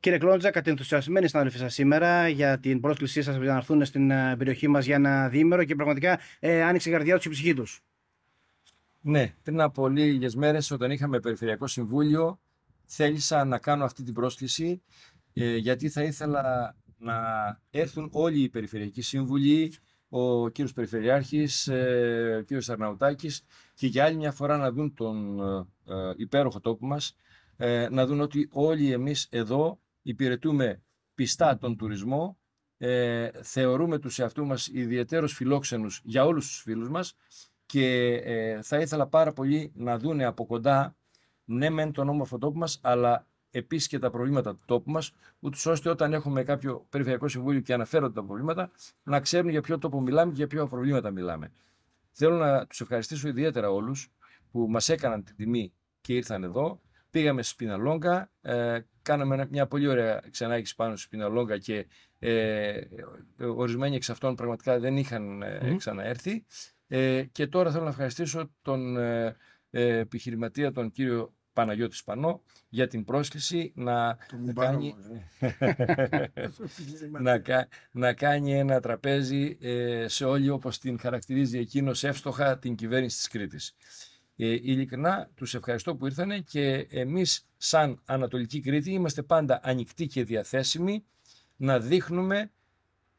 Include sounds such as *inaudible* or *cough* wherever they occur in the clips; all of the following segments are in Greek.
Κύριε Κλόντζα, κατενθουσιασμένοι στα σας σήμερα για την πρόσκλησή σας να έρθουν στην ε, περιοχή μας για ένα διήμερο και πραγματικά ε, άνοιξε η καρδιά τους η ψυχή τους. Ναι, πριν από λίγες μέρες, όταν είχαμε Περιφερειακό Συμβούλιο, θέλησα να κάνω αυτή την πρόσκληση ε, γιατί θα ήθελα να έρθουν όλοι οι Περιφερειακοί Σύμβουλοι, ο κύριος Περιφερειάρχης, ε, ο κύριος Αρναουτάκης και για άλλη μια φορά να δουν τον ε, υπέροχο τόπο μας, να δουν ότι όλοι εμείς εδώ υπηρετούμε πιστά τον τουρισμό, ε, θεωρούμε τους εαυτούς μας ιδιαίτερος φιλόξενους για όλους τους φίλους μας και ε, θα ήθελα πάρα πολύ να δούνε από κοντά ναι μεν τον όμορφο τόπο μας αλλά επίσης και τα προβλήματα του τόπου μας ούτως ώστε όταν έχουμε κάποιο περιφερειακό συμβούλιο και αναφέρονται τα προβλήματα να ξέρουν για ποιο τόπο μιλάμε και για ποια προβλήματα μιλάμε. Θέλω να τους ευχαριστήσω ιδιαίτερα όλους που μας έκαναν την τιμή και ήρθαν εδώ Πήγαμε στη Σπιναλόγκα, ε, κάναμε μια πολύ ωραία ξενάγηση πάνω στη Σπιναλόγκα και ε, ορισμένοι εξ αυτών πραγματικά δεν είχαν ε, ξαναέρθει. Ε, και τώρα θέλω να ευχαριστήσω τον ε, ε, επιχειρηματία, τον κύριο Παναγιώτη Σπανό, για την πρόσκληση να, ναι. *laughs* να κάνει, να, ένα τραπέζι ε, σε όλη όπως την χαρακτηρίζει εκείνος εύστοχα την κυβέρνηση της Κρήτης. Ε, ειλικρινά τους ευχαριστώ που ήρθανε και εμείς σαν Ανατολική Κρήτη είμαστε πάντα ανοιχτοί και διαθέσιμοι να δείχνουμε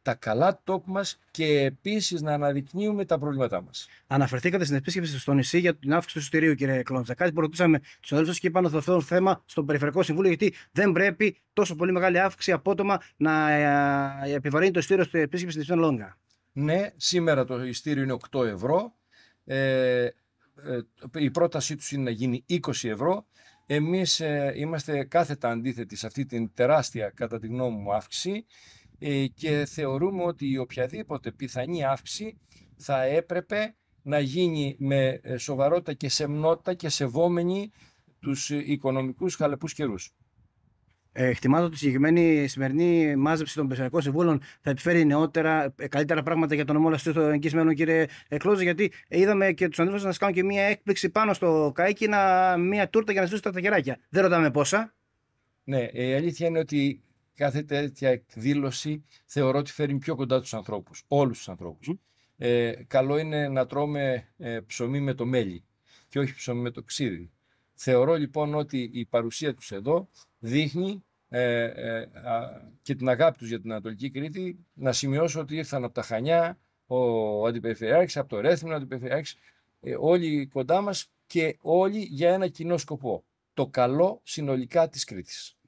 τα καλά τόκ μας και επίσης να αναδεικνύουμε τα προβλήματά μας. Αναφερθήκατε στην επίσκεψη στο νησί για την αύξηση του εισιτηρίου, κύριε Κλοντζακάκη. Που ρωτήσαμε τους αδέλφους και είπαν ότι θα θέμα στον Περιφερειακό Συμβούλιο, γιατί δεν πρέπει τόσο πολύ μεγάλη αύξηση απότομα να ε, επιβαρύνει το εισιτήριο στην επίσκεψη στην Λόγκα. Ναι, σήμερα το εισιτήριο είναι 8 ευρώ. Ε, ε, η πρότασή τους είναι να γίνει 20 ευρώ. Εμείς ε, είμαστε κάθετα αντίθετοι σε αυτή την τεράστια, κατά τη γνώμη μου, αύξηση ε, και θεωρούμε ότι η οποιαδήποτε πιθανή αύξηση θα έπρεπε να γίνει με σοβαρότητα και σεμνότητα και σεβόμενη τους οικονομικούς χαλεπούς καιρούς. Ε, εκτιμάται ότι η συγκεκριμένη σημερινή μάζεψη των περιφερειακών συμβούλων θα επιφέρει νεότερα, ε, καλύτερα πράγματα για τον νομό στο εγγύ κύριε Κλώζη, γιατί ε, είδαμε και τους αντίθετου να κάνουν και μία έκπληξη πάνω στο καίκι, να, μία τούρτα για να σβήσουν τα χεράκια. Δεν ρωτάμε πόσα. Ναι, η αλήθεια είναι ότι κάθε τέτοια εκδήλωση θεωρώ ότι φέρνει πιο κοντά τους ανθρώπους, όλους τους ανθρώπους. Ε, καλό είναι να τρώμε ψωμί με το μέλι και όχι ψωμί με το ξύδι. Θεωρώ λοιπόν ότι η παρουσία τους εδώ δείχνει ε, ε, και την αγάπη τους για την Ανατολική Κρήτη, να σημειώσω ότι ήρθαν από τα Χανιά, ο Αντιπεριφερειάρχης, από το Ρέθμινο, ο Αντιπεριφερειάρχης, ε, όλοι κοντά μας και όλοι για ένα κοινό σκοπό. Το καλό συνολικά της Κρήτης.